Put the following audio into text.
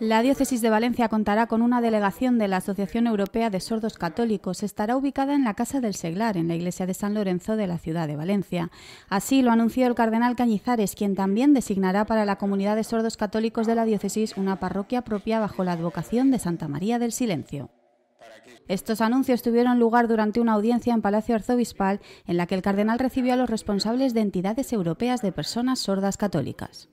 La diócesis de Valencia contará con una delegación de la Asociación Europea de Sordos Católicos. Estará ubicada en la Casa del Seglar, en la iglesia de San Lorenzo de la ciudad de Valencia. Así lo anunció el cardenal Cañizares, quien también designará para la comunidad de sordos católicos de la diócesis una parroquia propia bajo la advocación de Santa María del Silencio. Estos anuncios tuvieron lugar durante una audiencia en Palacio Arzobispal, en la que el cardenal recibió a los responsables de entidades europeas de personas sordas católicas.